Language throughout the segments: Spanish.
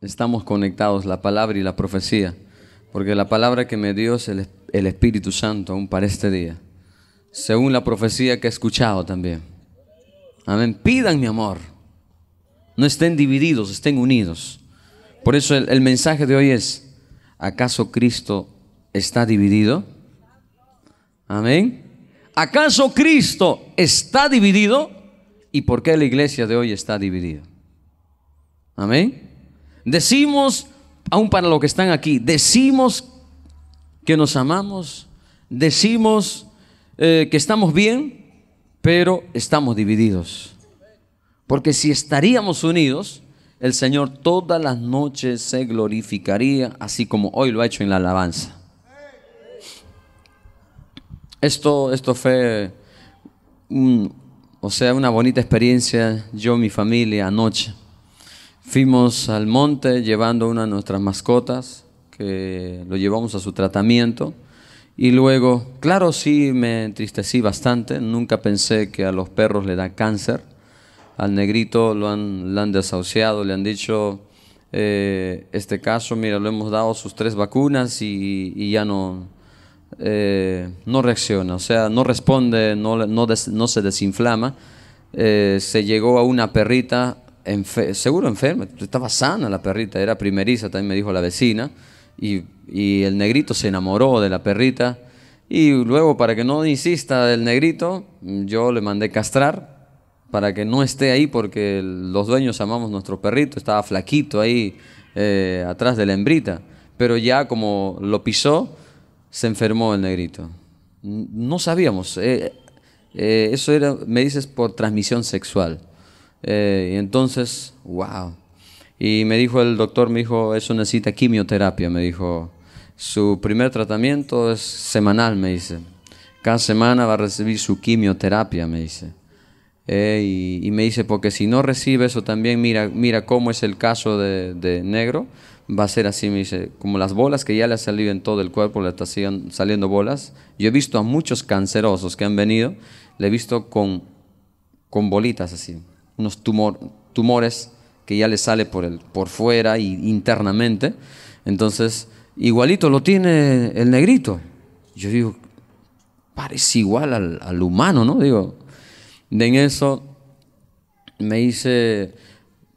estamos conectados, la palabra y la profecía, porque la palabra que me dio es el, Espíritu Santo aún para este día, según la profecía que he escuchado también. Amén, pidan mi amor, no estén divididos, estén unidos. Por eso el mensaje de hoy es, ¿acaso Cristo está dividido? Amén. ¿Acaso Cristo está dividido? ¿Y por qué la iglesia de hoy está dividida? Amén. Decimos, aún para los que están aquí, decimos que nos amamos, decimos eh, que estamos bien, pero estamos divididos. Porque si estaríamos unidos, el Señor todas las noches se glorificaría, así como hoy lo ha hecho en la alabanza. Esto, esto fue, o sea, una bonita experiencia, yo, mi familia, anoche. Fuimos al monte llevando una de nuestras mascotas, que lo llevamos a su tratamiento. Y luego, claro, sí me entristecí bastante. Nunca pensé que a los perros le da cáncer. Al negrito lo han, han desahuciado, le han dicho, eh, este caso, mira, lo hemos dado sus tres vacunas y, ya no, eh, no reacciona, o sea, no responde, no, no, se desinflama. Eh, se llegó a una perrita seguro enferma, estaba sana la perrita, era primeriza, también me dijo la vecina, y, el negrito se enamoró de la perrita, y luego para que no insista el negrito, yo le mandé castrar para que no esté ahí porque los dueños amamos nuestro perrito, estaba flaquito ahí eh, atrás de la hembrita, pero ya como lo pisó, se enfermó el negrito. No sabíamos, eh, eh, eso era, me dices, por transmisión sexual. Eh, y entonces, wow. Y me dijo el doctor, me dijo, eso necesita quimioterapia, me dijo. Su primer tratamiento es semanal, me dice. Cada semana va a recibir su quimioterapia, me dice. Eh, y, me dice, porque si no recibe eso también, mira, mira cómo es el caso de, negro, va a ser así, me dice, como las bolas que ya le han salido en todo el cuerpo, le están saliendo bolas. Yo he visto a muchos cancerosos que han venido, le he visto con bolitas así, unos tumores que ya le sale por, el, por fuera y internamente. Entonces, igualito lo tiene el negrito. Yo digo, parece igual al, humano, ¿no? Digo, en eso me dice,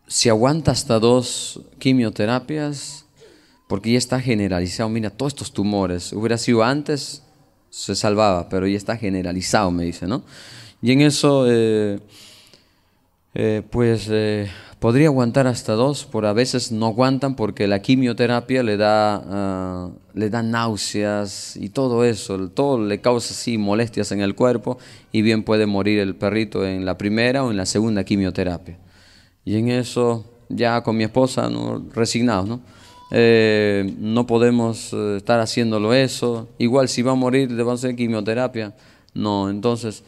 si aguanta hasta dos quimioterapias, porque ya está generalizado, mira, todos estos tumores, hubiera sido antes, se salvaba, pero ya está generalizado, me dice, ¿no? Y en eso... Eh, eh, pues eh, podría aguantar hasta dos, por a veces no aguantan porque la quimioterapia le da, ah, le da náuseas y todo eso, todo le causa así molestias en el cuerpo y bien puede morir el perrito en la primera o en la segunda quimioterapia. Y en eso ya con mi esposa ¿no? resignados, ¿no? Eh, no podemos estar haciéndolo eso, igual si va a morir le van a hacer quimioterapia, no, entonces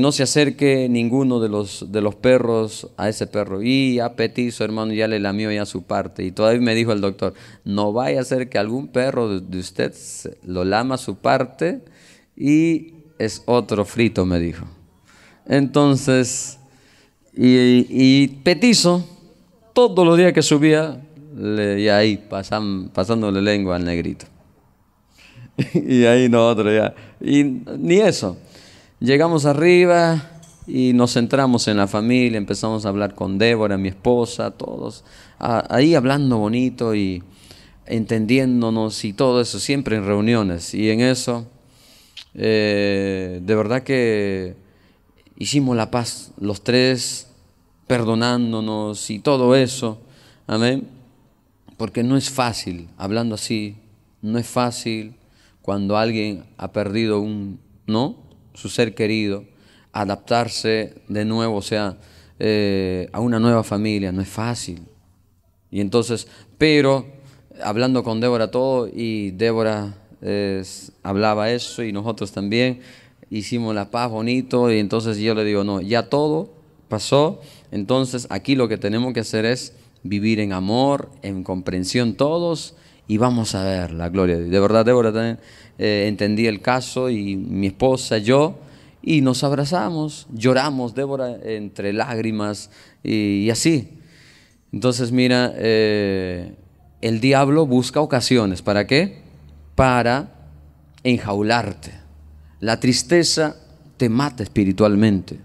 no se acerque ninguno de los, de los perros a ese perro. Y a petizo, hermano, ya le lamió ya su parte. Y todavía me dijo el doctor, no vaya a ser que algún perro de usted lo lama su parte y es otro frito, me dijo. Entonces, y, y petizo, todos los días que subía, le, y ahí pasan, pasándole lengua al negrito. y ahí nosotros ya. Y ni eso. Llegamos arriba y nos centramos en la familia, empezamos a hablar con Débora, mi esposa, todos, ahí hablando bonito y entendiéndonos y todo eso, siempre en reuniones. Y en eso, eh, de verdad que hicimos la paz los tres, perdonándonos y todo eso. Amén. Porque no es fácil, hablando así, no es fácil cuando alguien ha perdido un, ¿no? su ser querido, adaptarse de nuevo, o sea, eh, a una nueva familia, no es fácil. Y entonces, pero hablando con Débora todo, y Débora eh, hablaba eso y nosotros también, hicimos la paz bonito, y entonces yo le digo, no, ya todo pasó, entonces aquí lo que tenemos que hacer es vivir en amor, en comprensión todos, y vamos a ver la gloria. De verdad, Débora también eh, entendí el caso y mi esposa, yo, y nos abrazamos, lloramos, Débora, entre lágrimas y, así. Entonces, mira, eh, el diablo busca ocasiones. ¿Para qué? Para enjaularte. La tristeza te mata espiritualmente.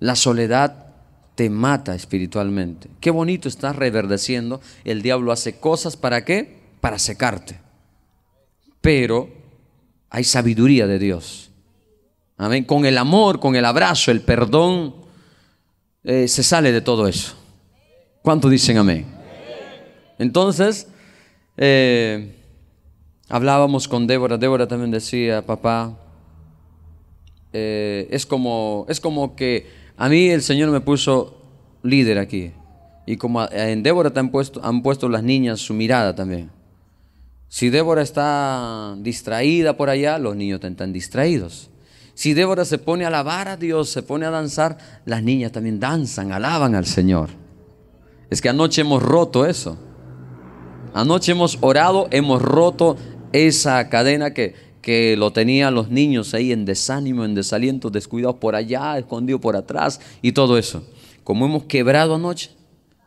La soledad te mata espiritualmente. Qué bonito estás reverdeciendo. El diablo hace cosas para qué? Para secarte pero hay sabiduría de Dios. Amén. Con el amor, con el abrazo, el perdón, eh, se sale de todo eso. ¿Cuánto dicen amén? Entonces, eh, hablábamos con Débora. Débora también decía, papá, eh, es, como, es como que a mí el Señor me puso líder aquí. Y como en Débora puesto, han puesto las niñas su mirada también. Si Débora está distraída por allá, los niños están distraídos. Si Débora se pone a alabar a Dios, se pone a danzar, las niñas también danzan, alaban al Señor. Es que anoche hemos roto eso. Anoche hemos orado, hemos roto esa cadena que, lo tenían los niños ahí en desánimo, en desaliento, descuidados por allá, escondidos por atrás y todo eso. Como hemos quebrado anoche,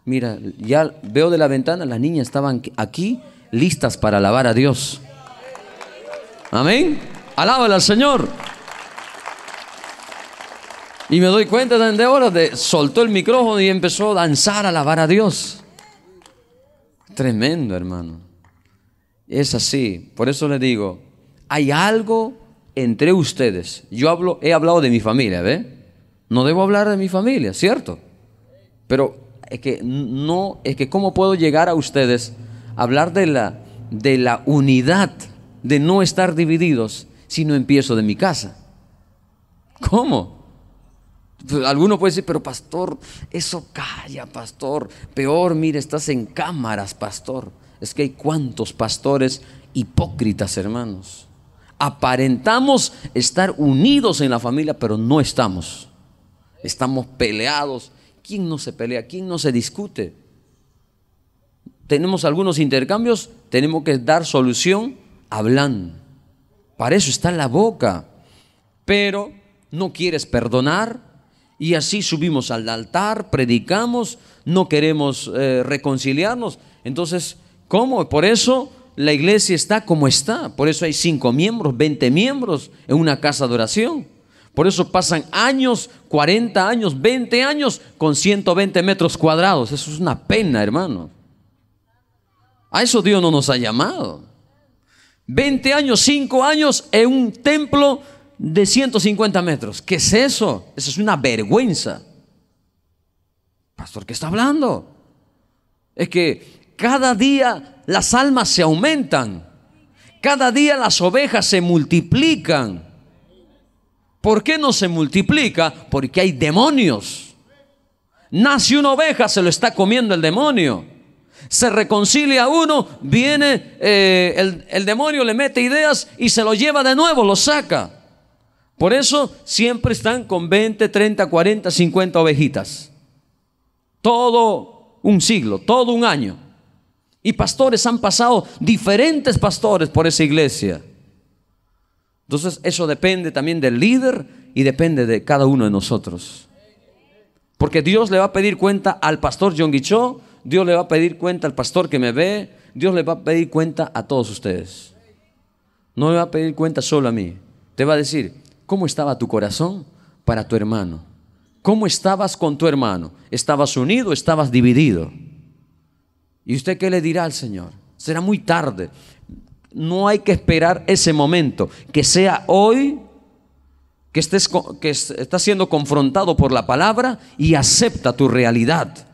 mira, ya veo de la ventana, las niñas estaban aquí listas para alabar a Dios. Amén. Alábala al Señor. Y me doy cuenta de ahora... de soltó el micrófono y empezó a danzar, a alabar a Dios. Tremendo, hermano. Es así. Por eso le digo, hay algo entre ustedes. Yo hablo, he hablado de mi familia, ¿ve? No debo hablar de mi familia, ¿cierto? Pero es que no, es que cómo puedo llegar a ustedes hablar de la, de la unidad, de no estar divididos, si no empiezo de mi casa. ¿Cómo? Pues, alguno puede decir, pero pastor, eso calla, pastor. Peor, mire, estás en cámaras, pastor. Es que hay cuantos pastores hipócritas, hermanos. Aparentamos estar unidos en la familia, pero no estamos. Estamos peleados. ¿Quién no se pelea? ¿Quién no se discute? tenemos algunos intercambios, tenemos que dar solución hablando. Para eso está la boca. Pero no quieres perdonar y así subimos al altar, predicamos, no queremos eh, reconciliarnos. Entonces, ¿cómo? Por eso la iglesia está como está. Por eso hay cinco miembros, 20 miembros en una casa de oración. Por eso pasan años, 40 años, 20 años con 120 metros cuadrados. Eso es una pena, hermano. A eso Dios no nos ha llamado. 20 años, 5 años en un templo de 150 metros. ¿Qué es eso? Eso es una vergüenza. Pastor, ¿qué está hablando? Es que cada día las almas se aumentan. Cada día las ovejas se multiplican. ¿Por qué no se multiplica? Porque hay demonios. Nace una oveja, se lo está comiendo el demonio se reconcilia uno, viene eh, el, el demonio, le mete ideas y se lo lleva de nuevo, lo saca. Por eso siempre están con 20, 30, 40, 50 ovejitas. Todo un siglo, todo un año. Y pastores han pasado, diferentes pastores por esa iglesia. Entonces eso depende también del líder y depende de cada uno de nosotros. Porque Dios le va a pedir cuenta al pastor John Guichó, Dios le va a pedir cuenta al pastor que me ve, Dios le va a pedir cuenta a todos ustedes. No le va a pedir cuenta solo a mí. Te va a decir, ¿cómo estaba tu corazón para tu hermano? ¿Cómo estabas con tu hermano? ¿Estabas unido? o ¿Estabas dividido? ¿Y usted qué le dirá al Señor? Será muy tarde. No hay que esperar ese momento. Que sea hoy que, estés, que estás siendo confrontado por la palabra y acepta tu realidad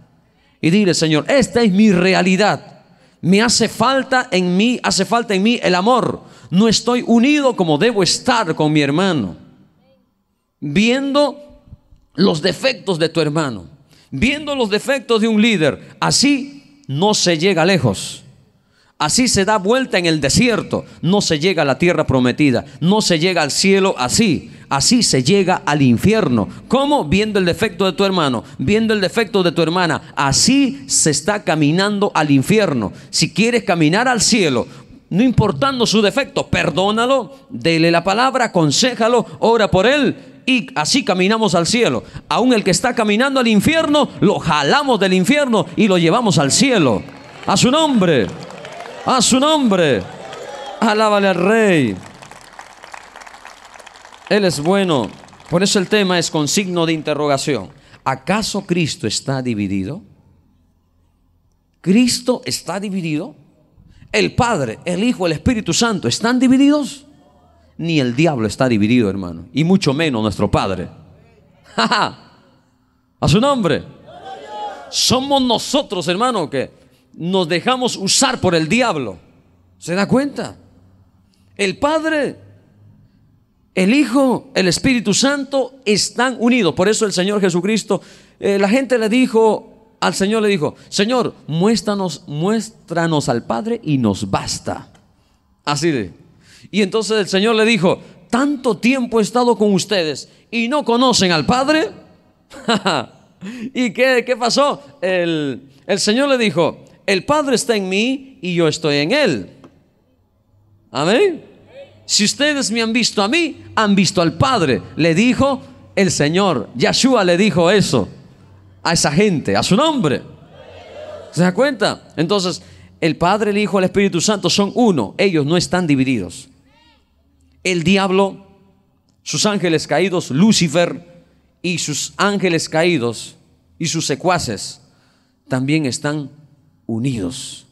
y dile, Señor, esta es mi realidad. Me hace falta en mí, hace falta en mí el amor. No estoy unido como debo estar con mi hermano. Viendo los defectos de tu hermano, viendo los defectos de un líder, así no se llega lejos. Así se da vuelta en el desierto, no se llega a la tierra prometida, no se llega al cielo así. Así se llega al infierno. ¿Cómo? Viendo el defecto de tu hermano, viendo el defecto de tu hermana. Así se está caminando al infierno. Si quieres caminar al cielo, no importando su defecto, perdónalo, dele la palabra, aconsejalo, ora por él y así caminamos al cielo. Aún el que está caminando al infierno, lo jalamos del infierno y lo llevamos al cielo. A su nombre, a su nombre, alábale al rey. Él es bueno. Por eso el tema es con signo de interrogación. ¿Acaso Cristo está dividido? ¿Cristo está dividido? ¿El Padre, el Hijo, el Espíritu Santo están divididos? Ni el diablo está dividido, hermano. Y mucho menos nuestro Padre. A su nombre. Somos nosotros, hermano, que nos dejamos usar por el diablo. ¿Se da cuenta? El Padre el Hijo, el Espíritu Santo están unidos. Por eso el Señor Jesucristo, eh, la gente le dijo, al Señor le dijo, Señor, muéstranos, muéstranos al Padre y nos basta. Así de. Y entonces el Señor le dijo, tanto tiempo he estado con ustedes y no conocen al Padre. ¿Y qué, pasó? el Señor le dijo, el Padre está en mí y yo estoy en Él. Amén si ustedes me han visto a mí, han visto al Padre. Le dijo el Señor. Yeshua le dijo eso a esa gente, a su nombre. ¿Se da cuenta? Entonces, el Padre, el Hijo, el Espíritu Santo son uno. Ellos no están divididos. El diablo, sus ángeles caídos, Lucifer y sus ángeles caídos y sus secuaces también están unidos.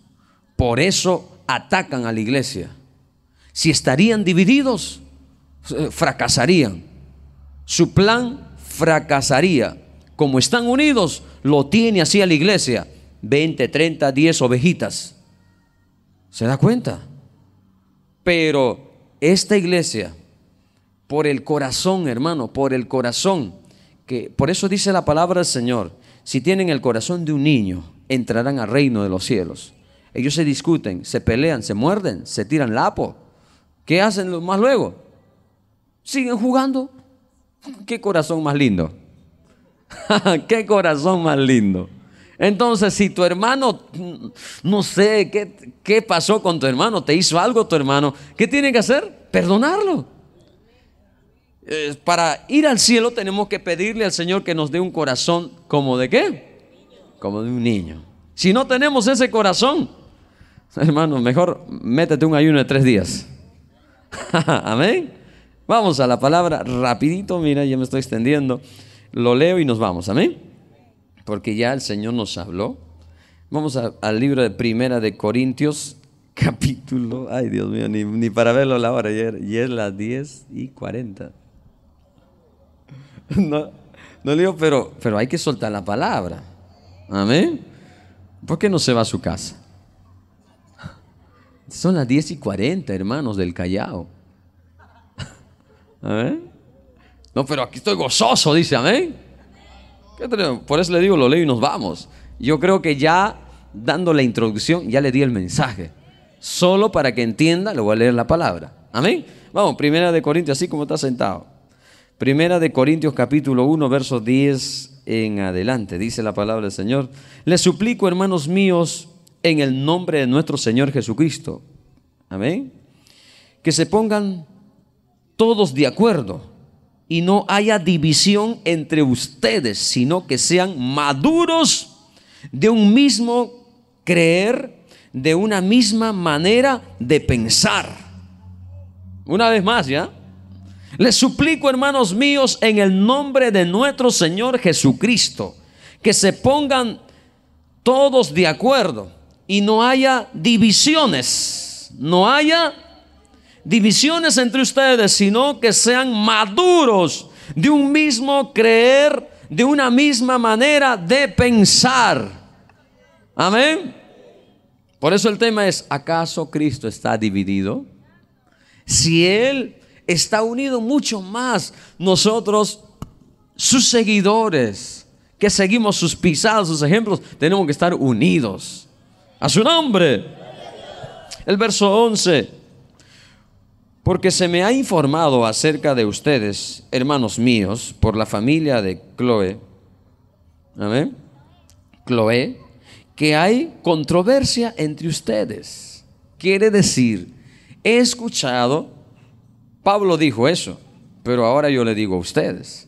Por eso atacan a la iglesia si estarían divididos, eh, fracasarían. Su plan fracasaría. Como están unidos, lo tiene así a la iglesia. 20, 30, 10 ovejitas. ¿Se da cuenta? Pero esta iglesia, por el corazón, hermano, por el corazón, que por eso dice la palabra del Señor, si tienen el corazón de un niño, entrarán al reino de los cielos. Ellos se discuten, se pelean, se muerden, se tiran lapo, ¿Qué hacen más luego? Siguen jugando. Qué corazón más lindo. Qué corazón más lindo. Entonces, si tu hermano, no sé, ¿qué, pasó con tu hermano? ¿Te hizo algo tu hermano? ¿Qué tiene que hacer? Perdonarlo. Eh, para ir al cielo tenemos que pedirle al Señor que nos dé un corazón como de qué? Como de un niño. Si no tenemos ese corazón, hermano, mejor métete un ayuno de tres días. Amén. Vamos a la palabra rapidito, mira, ya me estoy extendiendo. Lo leo y nos vamos, amén. Porque ya el Señor nos habló. Vamos al libro de Primera de Corintios, capítulo, ay Dios mío, ni, para verlo la hora, Ayer, Y es las 10 y 40. No, no le digo, pero, pero hay que soltar la palabra. Amén. ¿Por qué no se va a su casa? Son las 10 y 40, hermanos del Callao. ¿Eh? No, pero aquí estoy gozoso, dice, amén. Por eso le digo, lo leo y nos vamos. Yo creo que ya dando la introducción, ya le di el mensaje. Solo para que entienda, le voy a leer la palabra. Amén. Vamos, primera de Corintios, así como está sentado. Primera de Corintios capítulo 1, verso 10 en adelante, dice la palabra del Señor. Le suplico, hermanos míos, en el nombre de nuestro Señor Jesucristo. Amén. Que se pongan todos de acuerdo y no haya división entre ustedes, sino que sean maduros de un mismo creer, de una misma manera de pensar. Una vez más, ¿ya? Les suplico, hermanos míos, en el nombre de nuestro Señor Jesucristo, que se pongan todos de acuerdo y no haya divisiones, no haya divisiones entre ustedes, sino que sean maduros de un mismo creer, de una misma manera de pensar. Amén. Por eso el tema es, ¿acaso Cristo está dividido? Si Él está unido mucho más, nosotros, sus seguidores, que seguimos sus pisadas, sus ejemplos, tenemos que estar unidos. A su nombre. El verso 11. Porque se me ha informado acerca de ustedes, hermanos míos, por la familia de Chloe. Amén. Chloe, que hay controversia entre ustedes. Quiere decir, he escuchado, Pablo dijo eso, pero ahora yo le digo a ustedes,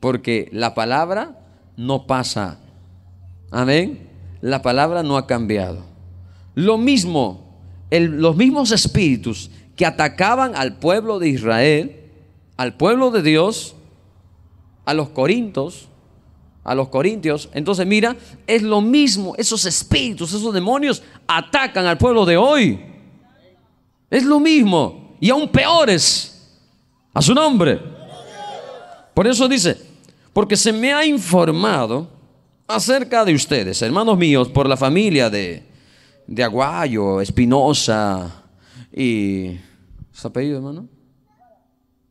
porque la palabra no pasa. Amén la palabra no ha cambiado. Lo mismo, los mismos espíritus que atacaban al pueblo de Israel, al pueblo de Dios, a los corintos, a los corintios. Entonces mira, es lo mismo, esos espíritus, esos demonios atacan al pueblo de hoy. Es lo mismo y aún peores a su nombre. Por eso dice, porque se me ha informado acerca de ustedes, hermanos míos, por la familia de, Aguayo, Espinosa y... ¿Su apellido, hermano?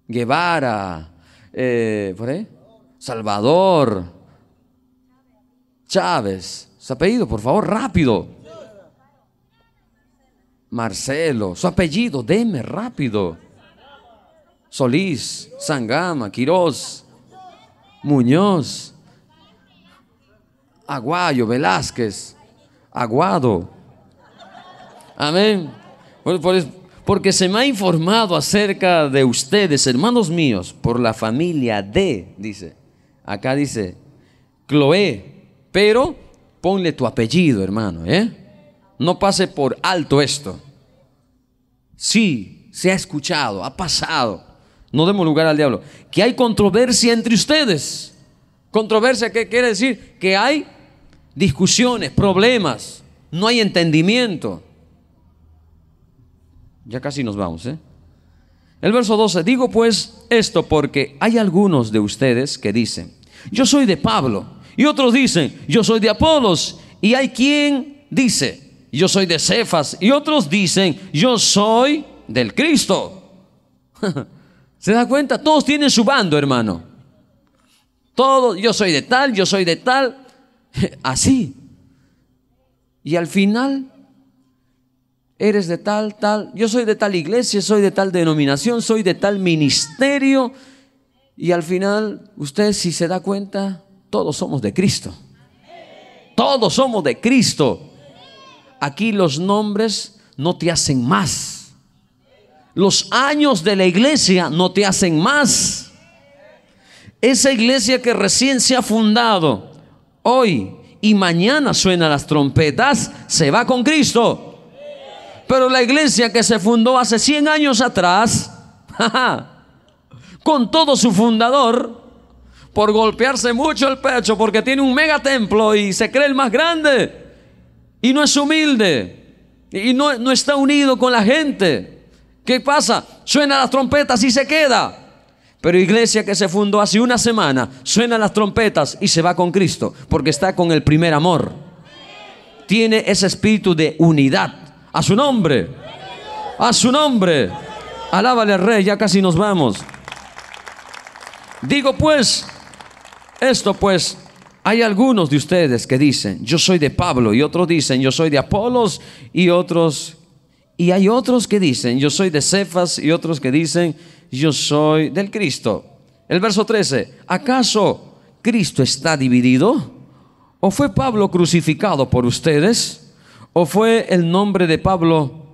Guevara, eh, Salvador, Chávez. Su apellido, por favor, rápido. Marcelo, su apellido, deme rápido. Solís, Sangama, Quirós, Muñoz. Aguayo, Velázquez, Aguado. Amén. porque se me ha informado acerca de ustedes, hermanos míos, por la familia de, dice. Acá dice, Cloé, pero ponle tu apellido, hermano, ¿eh? No pase por alto esto. Sí, se ha escuchado, ha pasado. No demos lugar al diablo. Que hay controversia entre ustedes. Controversia, ¿qué quiere decir? Que hay discusiones, problemas, no hay entendimiento. Ya casi nos vamos, ¿eh? El verso 12, digo pues esto porque hay algunos de ustedes que dicen, yo soy de Pablo, y otros dicen, yo soy de Apolos, y hay quien dice, yo soy de Cefas, y otros dicen, yo soy del Cristo. ¿Se da cuenta? Todos tienen su bando, hermano. Todos, yo soy de tal, yo soy de tal, Así. Y al final, eres de tal, tal, yo soy de tal iglesia, soy de tal denominación, soy de tal ministerio. Y al final, usted si se da cuenta, todos somos de Cristo. Todos somos de Cristo. Aquí los nombres no te hacen más. Los años de la iglesia no te hacen más. Esa iglesia que recién se ha fundado, hoy y mañana suenan las trompetas, se va con Cristo. Pero la iglesia que se fundó hace 100 años atrás, con todo su fundador, por golpearse mucho el pecho, porque tiene un mega templo y se cree el más grande, y no es humilde, y no, no está unido con la gente. ¿Qué pasa? Suena las trompetas y se queda. Pero iglesia que se fundó hace una semana, suena las trompetas y se va con Cristo, porque está con el primer amor. Tiene ese espíritu de unidad. A su nombre. A su nombre. Alábale al rey, ya casi nos vamos. Digo pues, esto pues, hay algunos de ustedes que dicen, yo soy de Pablo, y otros dicen, yo soy de Apolos, y otros, y hay otros que dicen, yo soy de Cefas, y otros que dicen, yo soy del Cristo. El verso 13, ¿acaso Cristo está dividido? ¿O fue Pablo crucificado por ustedes? ¿O fue el nombre de Pablo?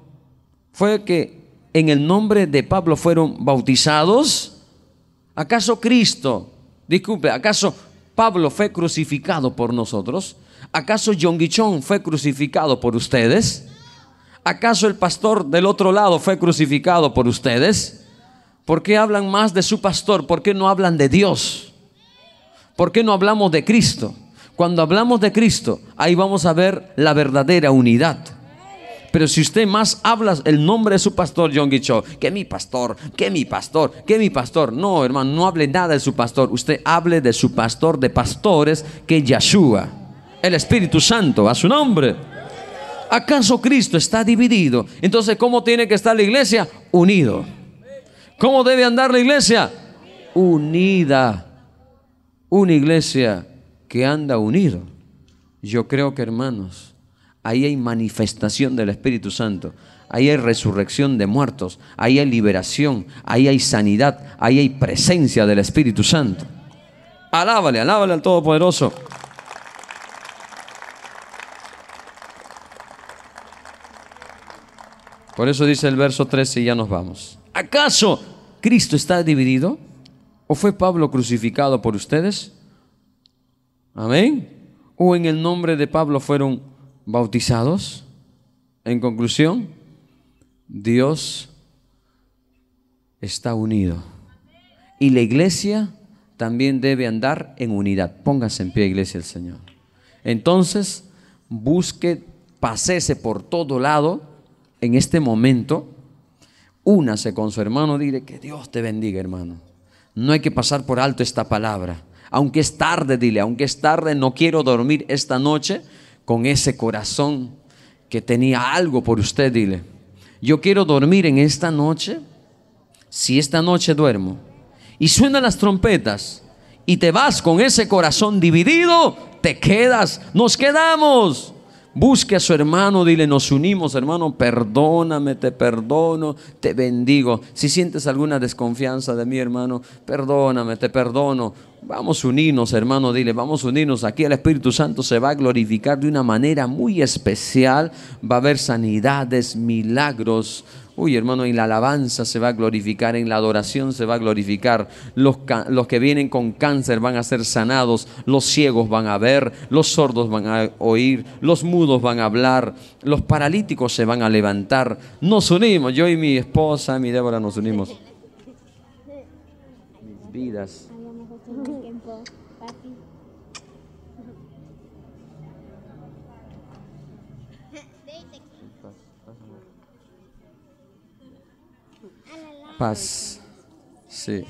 ¿Fue que en el nombre de Pablo fueron bautizados? ¿Acaso Cristo, disculpe, acaso Pablo fue crucificado por nosotros? ¿Acaso John Guichón fue crucificado por ustedes? ¿Acaso el pastor del otro lado fue crucificado por ustedes? ¿Por qué hablan más de su pastor? ¿Por qué no hablan de Dios? ¿Por qué no hablamos de Cristo? Cuando hablamos de Cristo, ahí vamos a ver la verdadera unidad. Pero si usted más habla el nombre de su pastor, John Guichó, que mi pastor, que mi pastor, que mi pastor. No, hermano, no hable nada de su pastor. Usted hable de su pastor de pastores, que es el Espíritu Santo, a su nombre. ¿Acaso Cristo está dividido? Entonces, ¿cómo tiene que estar la iglesia? Unido. ¿Cómo debe andar la iglesia? Unida. Una iglesia que anda unido. Yo creo que, hermanos, ahí hay manifestación del Espíritu Santo. Ahí hay resurrección de muertos, ahí hay liberación, ahí hay sanidad, ahí hay presencia del Espíritu Santo. Alábale, alábale al Todopoderoso. Por eso dice el verso 13 y ya nos vamos. ¿Acaso ¿Cristo está dividido? ¿O fue Pablo crucificado por ustedes? Amén. ¿O en el nombre de Pablo fueron bautizados? En conclusión, Dios está unido. Y la iglesia también debe andar en unidad. Póngase en pie, iglesia del Señor. Entonces, busque, pasese por todo lado en este momento Únase con su hermano, dile que Dios te bendiga, hermano. No hay que pasar por alto esta palabra. Aunque es tarde, dile, aunque es tarde, no quiero dormir esta noche con ese corazón que tenía algo por usted, dile. Yo quiero dormir en esta noche, si esta noche duermo. Y suenan las trompetas y te vas con ese corazón dividido, te quedas, nos quedamos. Busque a su hermano, dile, nos unimos, hermano, perdóname, te perdono, te bendigo. Si sientes alguna desconfianza de mí, hermano, perdóname, te perdono. Vamos a unirnos, hermano, dile, vamos a unirnos. Aquí el Espíritu Santo se va a glorificar de una manera muy especial. Va a haber sanidades, milagros, Uy, hermano, en la alabanza se va a glorificar, en la adoración se va a glorificar. Los, que vienen con cáncer van a ser sanados, los ciegos van a ver, los sordos van a oír, los mudos van a hablar, los paralíticos se van a levantar. Nos unimos, yo y mi esposa, mi Débora, nos unimos. Mis vidas. Paz. Sí.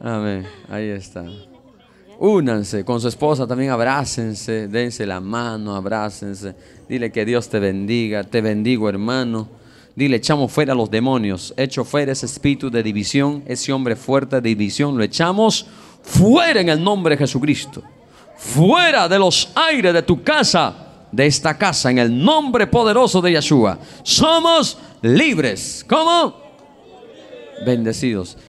Amén. Ahí está. Únanse con su esposa también, abrácense, dense la mano, abrácense. Dile que Dios te bendiga, te bendigo hermano. Dile, echamos fuera los demonios, echo fuera ese espíritu de división, ese hombre fuerte de división, lo echamos fuera en el nombre de Jesucristo. Fuera de los aires de tu casa, de esta casa, en el nombre poderoso de Yeshua. Somos libres. ¿Cómo? bendecidos.